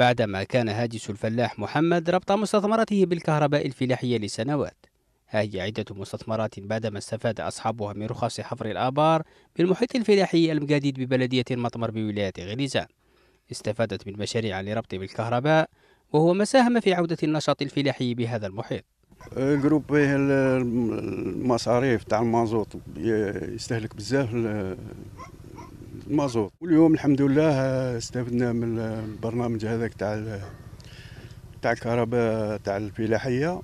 بعدما كان هاجس الفلاح محمد ربط مستثمرته بالكهرباء الفلاحية لسنوات ها هي عدة مستثمرات بعدما استفاد أصحابها من رخص حفر الآبار بالمحيط الفلاحي المجديد ببلدية المطمر بولاية غليزان استفادت من مشاريع لربط بالكهرباء وهو ما ساهم في عودة النشاط الفلاحي بهذا المحيط الجروب به المصاريف تاع المازوت يستهلك بزاف المازوت واليوم الحمد لله آه، استفدنا من البرنامج هذاك تاع تاع الكهرباء تاع الفلاحيه ايا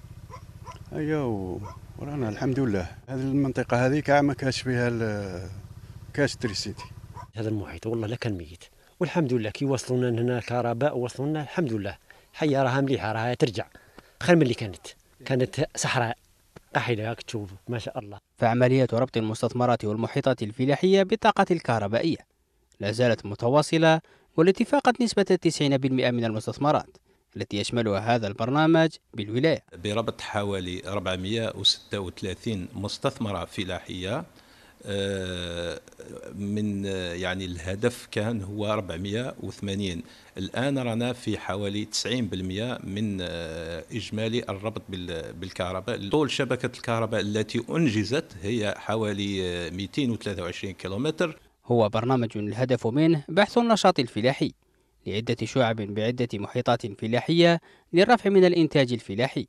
أيوة، ورانا الحمد لله هذه المنطقه هذه كاع ما كاش فيها كاش تريسيتي هذا المحيط والله لا كان ميت والحمد لله كي وصلونا هنا كهرباء وصلونا الحمد لله حية راها مليحة راها ترجع خير من اللي كانت كانت صحراء قاحلة تشوف ما شاء الله فعملية ربط المستثمرات والمحيطات الفلاحية بالطاقة الكهربائية لا زالت متواصلة والتي فاقت نسبة 90% من المستثمرات التي يشملها هذا البرنامج بالولاية بربط حوالي 436 مستثمرة فلاحية آه، من آه، يعني الهدف كان هو 480 الآن رانا في حوالي 90% من آه، إجمالي الربط بالكهرباء طول شبكة الكهرباء التي أنجزت هي حوالي 223 كيلومتر هو برنامج الهدف منه بحث النشاط الفلاحي لعدة شعب بعدة محيطات فلاحية للرفع من الإنتاج الفلاحي